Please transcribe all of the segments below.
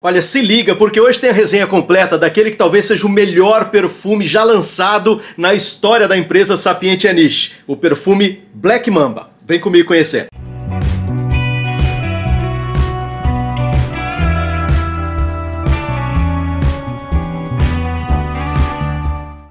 Olha, se liga, porque hoje tem a resenha completa daquele que talvez seja o melhor perfume já lançado na história da empresa Sapiente Niche, o perfume Black Mamba. Vem comigo conhecer.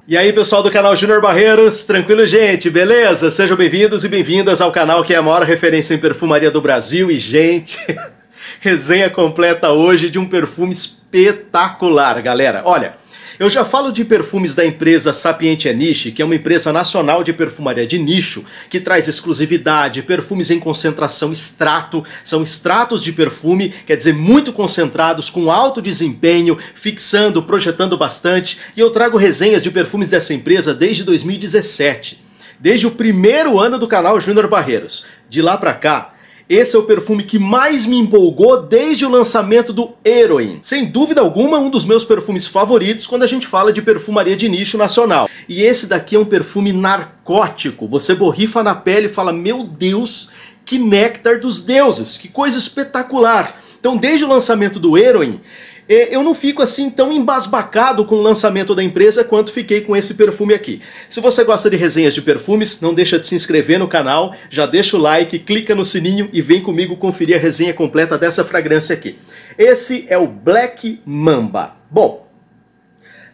E aí, pessoal do canal Júnior Barreiros, tranquilo, gente? Beleza? Sejam bem-vindos e bem-vindas ao canal que é a maior referência em perfumaria do Brasil e, gente. Resenha completa hoje de um perfume espetacular, galera. Olha, eu já falo de perfumes da empresa Sapiente é Niche, que é uma empresa nacional de perfumaria de nicho, que traz exclusividade, perfumes em concentração extrato, são extratos de perfume, quer dizer, muito concentrados, com alto desempenho, fixando, projetando bastante, e eu trago resenhas de perfumes dessa empresa desde 2017. Desde o primeiro ano do canal Júnior Barreiros. De lá pra cá, esse é o perfume que mais me empolgou desde o lançamento do Heroin. Sem dúvida alguma, um dos meus perfumes favoritos quando a gente fala de perfumaria de nicho nacional. E esse daqui é um perfume narcótico. Você borrifa na pele e fala, meu Deus, que néctar dos deuses, que coisa espetacular. Então desde o lançamento do Heroin, eu não fico assim tão embasbacado com o lançamento da empresa quanto fiquei com esse perfume aqui. Se você gosta de resenhas de perfumes, não deixa de se inscrever no canal, já deixa o like, clica no sininho e vem comigo conferir a resenha completa dessa fragrância aqui. Esse é o Black Mamba. Bom,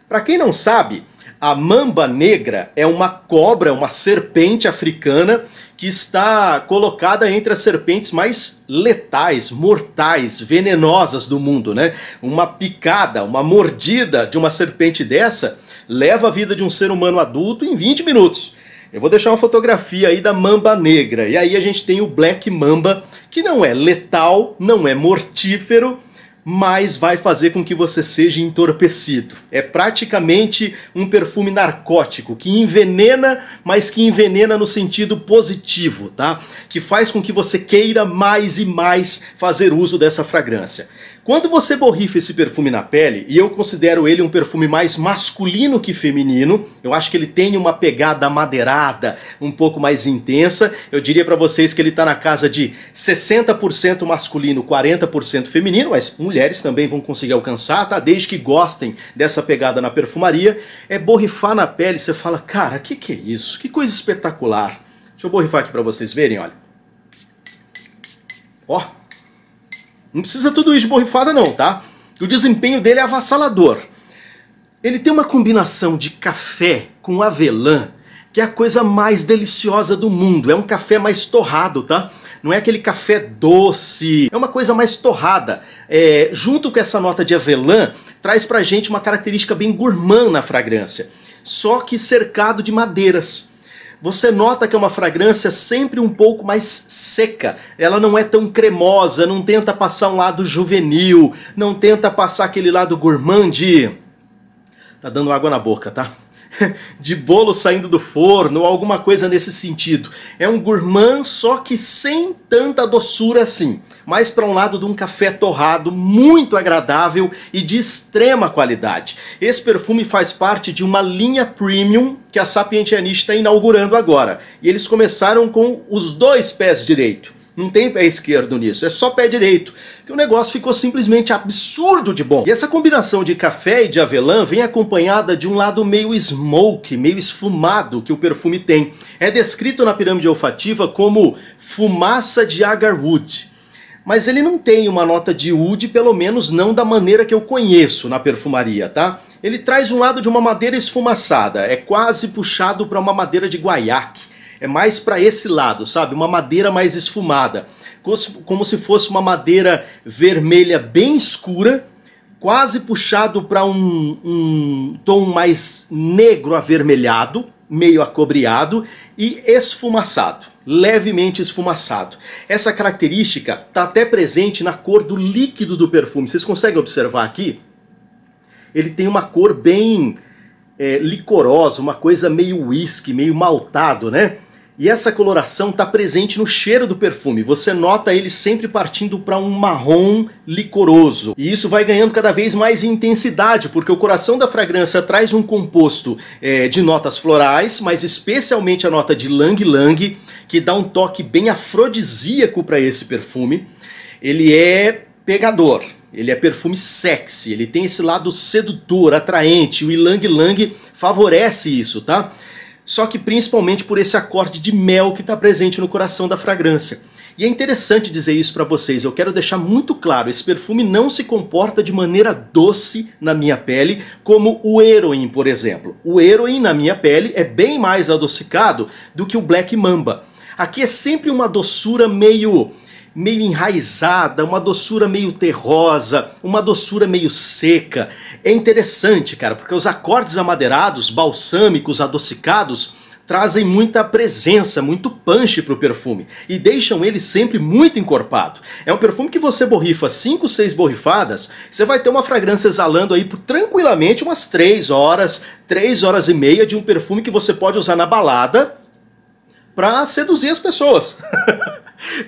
para quem não sabe, a mamba negra é uma cobra, uma serpente africana que está colocada entre as serpentes mais letais, mortais, venenosas do mundo, né? Uma picada, uma mordida de uma serpente dessa leva a vida de um ser humano adulto em 20 minutos. Eu vou deixar uma fotografia aí da mamba negra. E aí a gente tem o Black Mamba, que não é letal, não é mortífero, mas vai fazer com que você seja entorpecido. É praticamente um perfume narcótico que envenena, mas que envenena no sentido positivo, tá? Que faz com que você queira mais e mais fazer uso dessa fragrância. Quando você borrifa esse perfume na pele, e eu considero ele um perfume mais masculino que feminino, eu acho que ele tem uma pegada madeirada, um pouco mais intensa. Eu diria para vocês que ele tá na casa de 60% masculino, 40% feminino, mas mulheres também vão conseguir alcançar, tá? Desde que gostem dessa pegada na perfumaria. É borrifar na pele, você fala, cara, que que é isso? Que coisa espetacular. Deixa eu borrifar aqui para vocês verem, olha. Ó. Não precisa tudo isso borrifada não, tá? O desempenho dele é avassalador. Ele tem uma combinação de café com avelã, que é a coisa mais deliciosa do mundo. É um café mais torrado, tá? Não é aquele café doce, é uma coisa mais torrada. É, junto com essa nota de avelã, traz pra gente uma característica bem gourmand na fragrância, só que cercado de madeiras. Você nota que é uma fragrância sempre um pouco mais seca. Ela não é tão cremosa, não tenta passar um lado juvenil, não tenta passar aquele lado gourmand. Tá dando água na boca, tá? de bolo saindo do forno ou alguma coisa nesse sentido. É um gourmand, só que sem tanta doçura assim, mais para um lado de um café torrado muito agradável e de extrema qualidade. Esse perfume faz parte de uma linha premium que a Sapientiani está inaugurando agora, e eles começaram com os dois pés direito não tem pé esquerdo nisso, é só pé direito. Que o negócio ficou simplesmente absurdo de bom. E essa combinação de café e de avelã vem acompanhada de um lado meio smoke, meio esfumado que o perfume tem. É descrito na pirâmide olfativa como fumaça de agarwood. Mas ele não tem uma nota de wood, pelo menos não da maneira que eu conheço na perfumaria, tá? Ele traz um lado de uma madeira esfumaçada, é quase puxado para uma madeira de guaiaque é mais para esse lado, sabe? Uma madeira mais esfumada, como se fosse uma madeira vermelha bem escura, quase puxado para um, um tom mais negro avermelhado, meio acobreado e esfumaçado, levemente esfumaçado. Essa característica está até presente na cor do líquido do perfume. Vocês conseguem observar aqui? Ele tem uma cor bem é, licorosa, uma coisa meio whisky, meio maltado, né? E essa coloração está presente no cheiro do perfume. Você nota ele sempre partindo para um marrom licoroso. E isso vai ganhando cada vez mais intensidade, porque o coração da fragrância traz um composto é, de notas florais, mas especialmente a nota de lang-lang, que dá um toque bem afrodisíaco para esse perfume. Ele é pegador. Ele é perfume sexy, ele tem esse lado sedutor, atraente. O Ilang Lang favorece isso, tá? só que principalmente por esse acorde de mel que está presente no coração da fragrância. E é interessante dizer isso para vocês, eu quero deixar muito claro, esse perfume não se comporta de maneira doce na minha pele, como o Heroin, por exemplo. O Heroin na minha pele é bem mais adocicado do que o Black Mamba. Aqui é sempre uma doçura meio meio enraizada, uma doçura meio terrosa, uma doçura meio seca. É interessante, cara, porque os acordes amadeirados, balsâmicos, adocicados, trazem muita presença, muito punch para o perfume e deixam ele sempre muito encorpado. É um perfume que você borrifa 5, 6 borrifadas, você vai ter uma fragrância exalando aí por tranquilamente umas 3 horas, 3 horas e meia de um perfume que você pode usar na balada para seduzir as pessoas.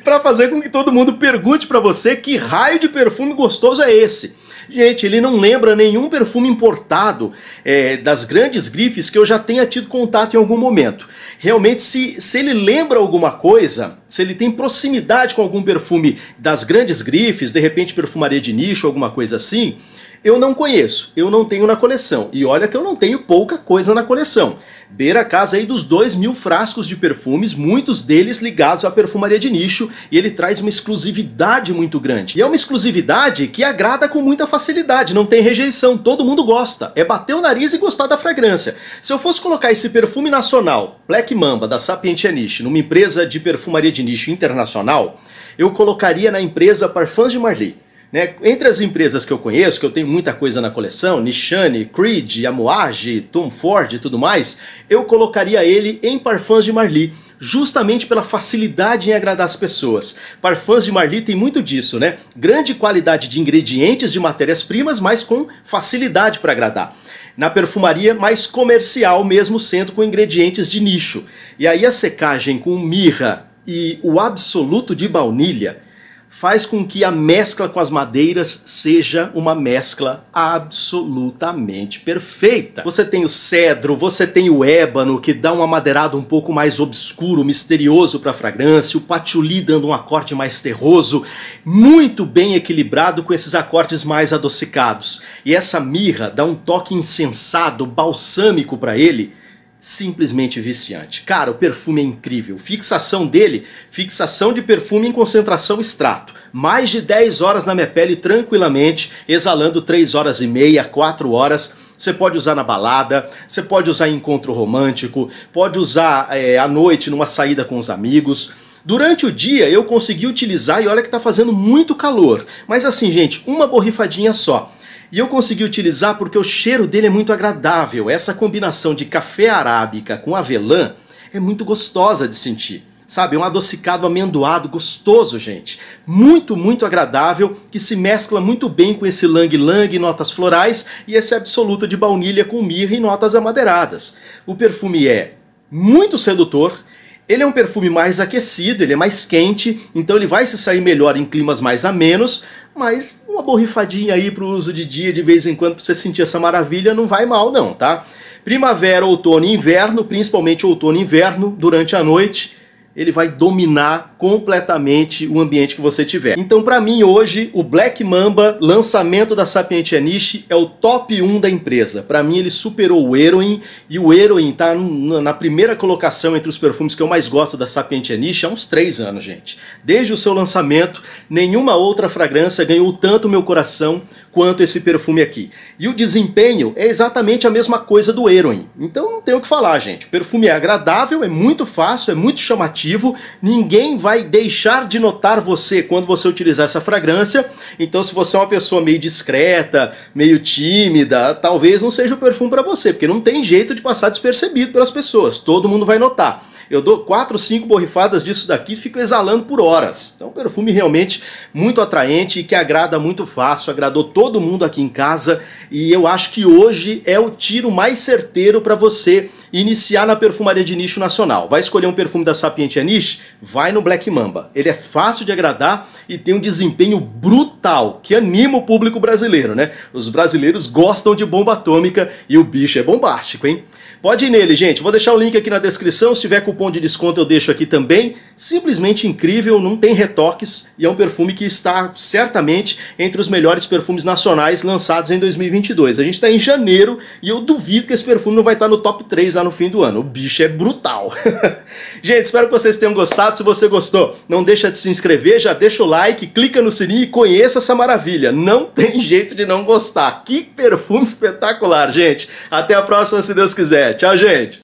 para fazer com que todo mundo pergunte para você que raio de perfume gostoso é esse. Gente, ele não lembra nenhum perfume importado é, das grandes grifes que eu já tenha tido contato em algum momento. Realmente, se, se ele lembra alguma coisa, se ele tem proximidade com algum perfume das grandes grifes, de repente perfumaria de nicho, alguma coisa assim, eu não conheço, eu não tenho na coleção. E olha que eu não tenho pouca coisa na coleção. Beira a casa aí dos dois mil frascos de perfumes, muitos deles ligados à perfumaria de nicho, e ele traz uma exclusividade muito grande. E é uma exclusividade que agrada com muita facilidade, não tem rejeição, todo mundo gosta. É bater o nariz e gostar da fragrância. Se eu fosse colocar esse perfume nacional, Black Mamba, da Sapientia Niche, numa empresa de perfumaria de nicho internacional, eu colocaria na empresa Parfums de Marly né? Entre as empresas que eu conheço, que eu tenho muita coisa na coleção, Nishane, Creed, Amouage, Tom Ford e tudo mais, eu colocaria ele em Parfums de Marly justamente pela facilidade em agradar as pessoas. Parfums de Marly tem muito disso, né? Grande qualidade de ingredientes, de matérias-primas, mas com facilidade para agradar. Na perfumaria mais comercial, mesmo sendo com ingredientes de nicho. E aí a secagem com mirra e o absoluto de baunilha faz com que a mescla com as madeiras seja uma mescla absolutamente perfeita. Você tem o cedro, você tem o ébano, que dá um amadeirado um pouco mais obscuro, misterioso para a fragrância, o patchouli dando um acorde mais terroso, muito bem equilibrado com esses acordes mais adocicados. E essa mirra dá um toque insensado, balsâmico para ele, simplesmente viciante. Cara, o perfume é incrível. Fixação dele, fixação de perfume em concentração extrato. Mais de 10 horas na minha pele tranquilamente, exalando 3 horas e meia, 4 horas. Você pode usar na balada, você pode usar em encontro romântico, pode usar é, à noite numa saída com os amigos. Durante o dia eu consegui utilizar e olha que tá fazendo muito calor. Mas assim, gente, uma borrifadinha só e eu consegui utilizar porque o cheiro dele é muito agradável. Essa combinação de café arábica com avelã é muito gostosa de sentir. Sabe, é um adocicado amendoado gostoso, gente. Muito, muito agradável, que se mescla muito bem com esse lang-lang e notas florais e esse absoluto de baunilha com mirra e notas amadeiradas. O perfume é muito sedutor, ele é um perfume mais aquecido, ele é mais quente, então ele vai se sair melhor em climas mais amenos, mas uma borrifadinha aí para o uso de dia de vez em quando para você sentir essa maravilha não vai mal não, tá? Primavera, outono e inverno, principalmente outono e inverno, durante a noite, ele vai dominar completamente o ambiente que você tiver. Então, para mim, hoje, o Black Mamba, lançamento da Sapient Niche, é o top 1 da empresa. Para mim, ele superou o Heroin, e o Heroin tá na primeira colocação entre os perfumes que eu mais gosto da Sapient Niche há uns 3 anos, gente. Desde o seu lançamento, nenhuma outra fragrância ganhou tanto meu coração quanto esse perfume aqui. E o desempenho é exatamente a mesma coisa do Heroin. Então não tem o que falar, gente. O perfume é agradável, é muito fácil, é muito chamativo. Ninguém vai deixar de notar você quando você utilizar essa fragrância. Então se você é uma pessoa meio discreta, meio tímida, talvez não seja o perfume para você, porque não tem jeito de passar despercebido pelas pessoas. Todo mundo vai notar. Eu dou 4, 5 borrifadas disso daqui e fico exalando por horas. Então, um perfume realmente muito atraente e que agrada muito fácil, agradou todo todo mundo aqui em casa e eu acho que hoje é o tiro mais certeiro para você iniciar na perfumaria de nicho nacional. Vai escolher um perfume da Sapientia é Niche? Vai no Black Mamba. Ele é fácil de agradar e tem um desempenho brutal, que anima o público brasileiro, né? Os brasileiros gostam de bomba atômica e o bicho é bombástico, hein? Pode ir nele, gente. Vou deixar o link aqui na descrição. Se tiver cupom de desconto, eu deixo aqui também. Simplesmente incrível, não tem retoques e é um perfume que está certamente entre os melhores perfumes nacionais lançados em 2022. A gente está em janeiro e eu duvido que esse perfume não vai estar tá no top 3 lá no fim do ano. O bicho é brutal. gente, espero que vocês tenham gostado. Se você gostou, não deixa de se inscrever, já deixa o like, clica no sininho e conheça essa maravilha. Não tem jeito de não gostar. Que perfume espetacular, gente. Até a próxima, se Deus quiser. Tchau, gente.